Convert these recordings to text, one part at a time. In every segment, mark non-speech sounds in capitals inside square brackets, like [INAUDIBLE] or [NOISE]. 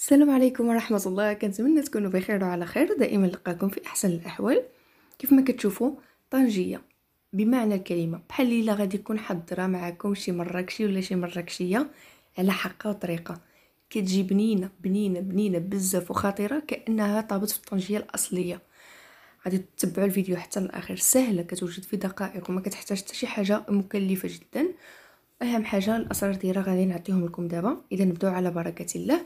السلام عليكم ورحمة الله كنتمنى تكونوا بخير وعلى خير ودائما نلقاكم في أحسن الأحوال كيف ما كتشوفوا طنجية بمعنى الكلمة بحال ليلة غادي يكون حضرة معكم شي مراكشي ولا شي مراكشية على حقها وطريقة كتجي بنينة بنينة بنينة بزاف وخطيرة كأنها طابت في الطنجية الأصلية غادي تتبعوا الفيديو حتى الاخر سهلة كتوجد في دقائق وما كتحتاج حتى شي حاجة مكلفة جدا أهم حاجة الأسرار ديالها غادي نعطيهم لكم دابا إذا نبداو على بركة الله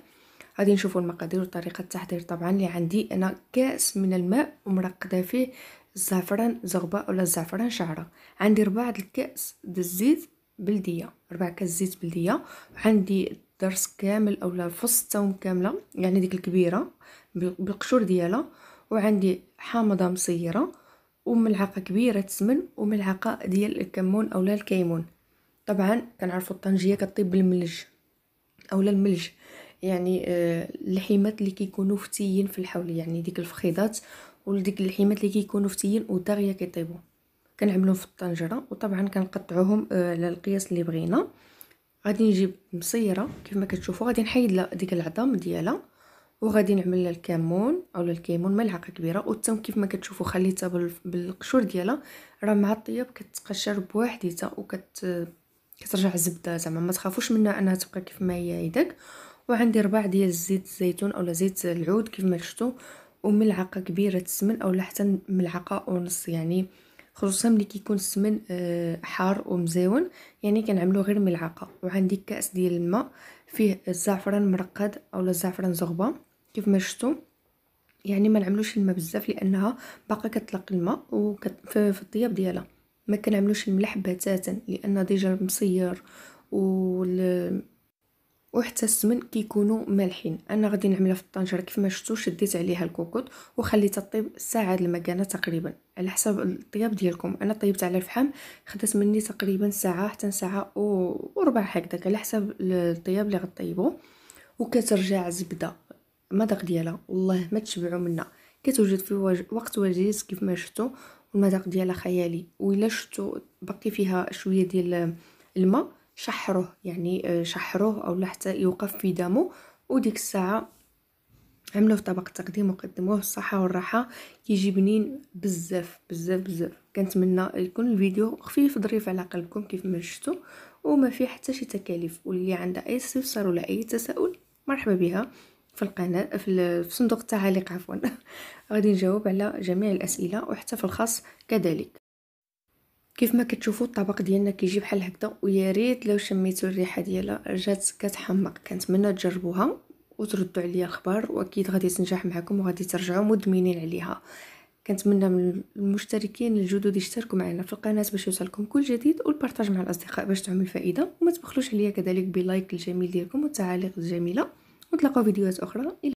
غادي نشوفوا المقادير وطريقه التحضير طبعا اللي عندي انا كاس من الماء ومرقده فيه الزعفران زغبه ولا الزعفران شعره عندي ربع الكاس د الزيت بلديه ربع كاس زيت بلديه عندي درس كامل اولا فص الثوم كامله يعني ديك الكبيره بالقشور ديالها وعندي حامضه مصيره وملعقه كبيره تسمن وملعقه ديال الكمون اولا الكيمون طبعا كنعرفوا الطنجيه كطيب بالملج اولا الملج يعني آه، اللحيمات اللي كيكونوا فتيين في الحول يعني ديك الفخيضات وديك اللحيمات اللي كيكونوا فتيين وداغيه كيطيبوا كنعملهم في الطنجره وطبعا كنقطعوهم آه، على القياس اللي بغينا غادي نجيب مصيره كيف ما كتشوفوا غادي نحيد لها ديك العظام ديالها وغادي نعمل لها الكمون اولا الكيمون ملعقه كبيره والثوم كيف ما كتشوفوا خليتها بالقشور ديالها راه مع الطياب كتقشر بوحديتها وكت آه، كترجع الزبده زعما ما تخافوش منها انها تبقى كيف ما هي هيداك وعندي ربع ديال زيت الزيتون اولا زيت العود كيف ما شفتوا وملعقه كبيره السمن اولا حتى ملعقه ونص يعني خصوصا ملي كيكون السمن آه، حار ومزيون يعني كنعملو غير ملعقه وعندي كاس ديال الماء فيه الزعفران مرقد اولا الزعفران زغبه كيف ما شفتوا يعني ما نعملوش الماء بزاف لانها باقا كتلق الماء في الطياب ديالها ما كنعملوش الملح بتاتا لان ديجا مصير وال وحتى السمن كيكونوا مالحين انا غادي نعملها في الطنجره كيف ما شفتوا شديت عليها الكوكوط وخليتها طيب ساعه المكانه تقريبا على حسب الطياب ديالكم انا طيبت على الفحم خدات مني تقريبا ساعه حتى ساعه وربع هكذاك على حسب الطياب اللي غطيبو وكترجع زبده المذاق ديالها والله ما تشبعوا منها كتوجد في وج... وقت وجيز كيف ما شفتوا والمذاق ديالها خيالي وإلا شفتوا باقي فيها شويه ديال الماء شحروه يعني آه، شحروه أو حتى يوقف في دمه وديك الساعة عملوه في طبق التقديم وقدموه الصحه والراحة كيجي بنين بزاف بزاف بزاف كنتمنى يكون الفيديو خفيف ظريف على قلبكم كيف ما شفتوا وما فيه حتى شي تكاليف واللي عندها اي استفسار ولا اي تساؤل مرحبا بها في القناة في, في صندوق التعليق عفوا [LAUGHS] غادي نجاوب على جميع الأسئلة وحتى في الخاص كذلك كيف ما كتشوفوا الطبق ديالنا كيجي بحال هكذا ويا ريت لو شميتوا الريحه ديالها جات كتحمق كنتمنى تجربوها وتردوا عليا الخبر واكيد غادي تنجح معكم وغادي ترجعوا مدمنين عليها كنتمنى من المشتركين الجدد يشتركوا معنا في القناه باش يوصلكم كل جديد والبارطاج مع الاصدقاء باش تعمل فائده وما تبخلوش عليا كذلك بلايك الجميل ديالكم والتعاليق الجميله نتلاقاو فيديوهات اخرى